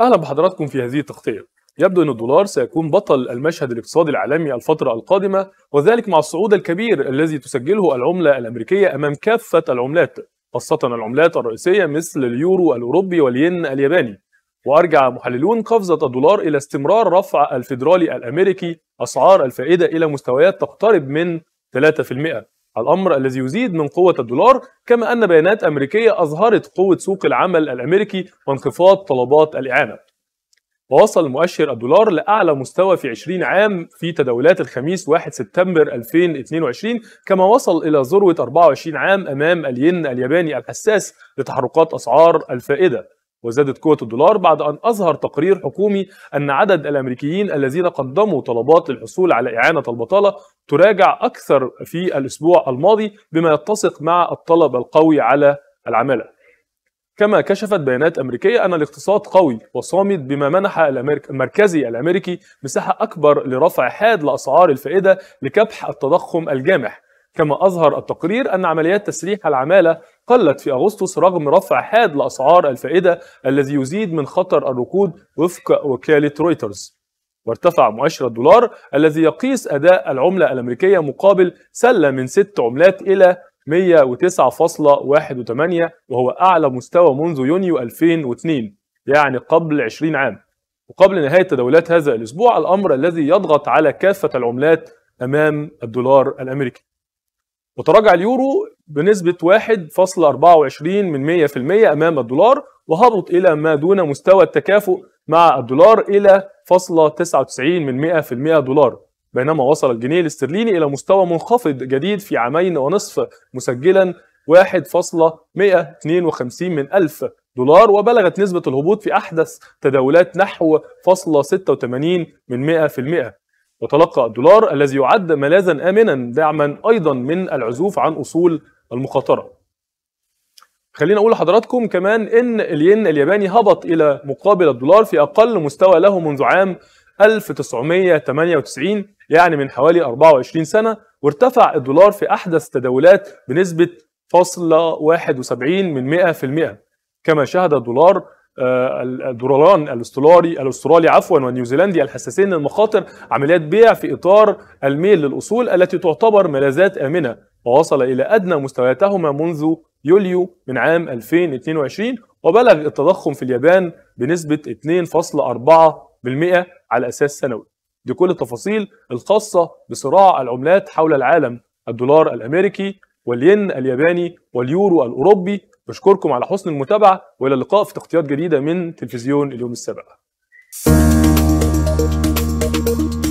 اهلا بحضراتكم في هذه التغطيه يبدو ان الدولار سيكون بطل المشهد الاقتصادي العالمي الفتره القادمه وذلك مع الصعود الكبير الذي تسجله العمله الامريكيه امام كافه العملات خاصه العملات الرئيسيه مثل اليورو الاوروبي والين الياباني وارجع محللون قفزه الدولار الى استمرار رفع الفيدرالي الامريكي اسعار الفائده الى مستويات تقترب من 3% الأمر الذي يزيد من قوة الدولار كما أن بيانات أمريكية أظهرت قوة سوق العمل الأمريكي وانخفاض طلبات الإعانة ووصل مؤشر الدولار لأعلى مستوى في 20 عام في تداولات الخميس 1 سبتمبر 2022 كما وصل إلى ذروة 24 عام أمام الين الياباني الحساس لتحركات أسعار الفائدة وزادت قوة الدولار بعد أن أظهر تقرير حكومي أن عدد الأمريكيين الذين قدموا طلبات للحصول على إعانة البطالة تراجع أكثر في الأسبوع الماضي بما يتسق مع الطلب القوي على العمالة كما كشفت بيانات أمريكية أن الاقتصاد قوي وصامد بما منح المركزي الأمريكي مساحة أكبر لرفع حاد لأسعار الفائدة لكبح التضخم الجامح كما أظهر التقرير أن عمليات تسريح العمالة قلت في أغسطس رغم رفع حاد لأسعار الفائدة الذي يزيد من خطر الركود وفق وكالة رويترز وارتفع مؤشر الدولار الذي يقيس أداء العملة الأمريكية مقابل سلة من ست عملات إلى 109.18 وهو أعلى مستوى منذ يونيو 2002 يعني قبل 20 عام وقبل نهاية تداولات هذا الأسبوع الأمر الذي يضغط على كافة العملات أمام الدولار الأمريكي وتراجع اليورو بنسبة 1.24 من 100% أمام الدولار وهبط إلى ما دون مستوى التكافؤ مع الدولار إلى فاصلة 99 من 100% دولار بينما وصل الجنيه الاسترليني إلى مستوى منخفض جديد في عامين ونصف مسجلا 1.152 من ألف دولار وبلغت نسبة الهبوط في أحدث تداولات نحو فاصلة 86 من 100% وتلقى الدولار الذي يعد ملاذا آمنا دعما أيضا من العزوف عن أصول المخاطرة خلينا أقول لحضراتكم كمان إن الين الياباني هبط إلى مقابل الدولار في أقل مستوى له منذ عام 1998 يعني من حوالي 24 سنة وارتفع الدولار في أحدث تداولات بنسبة فاصلة وسبعين من المئة كما شهد الدولار آه، الدولاران الاسترالي الاسترالي عفوا والنيوزيلندي الحساسين للمخاطر عمليات بيع في اطار الميل للاصول التي تعتبر ملاذات امنه ووصل الى ادنى مستوياتهما منذ يوليو من عام 2022 وبلغ التضخم في اليابان بنسبه 2.4% على اساس سنوي. دي كل التفاصيل الخاصه بصراع العملات حول العالم الدولار الامريكي والين الياباني واليورو الأوروبي بشكركم على حسن المتابعة وإلى اللقاء في تغطيات جديدة من تلفزيون اليوم السابع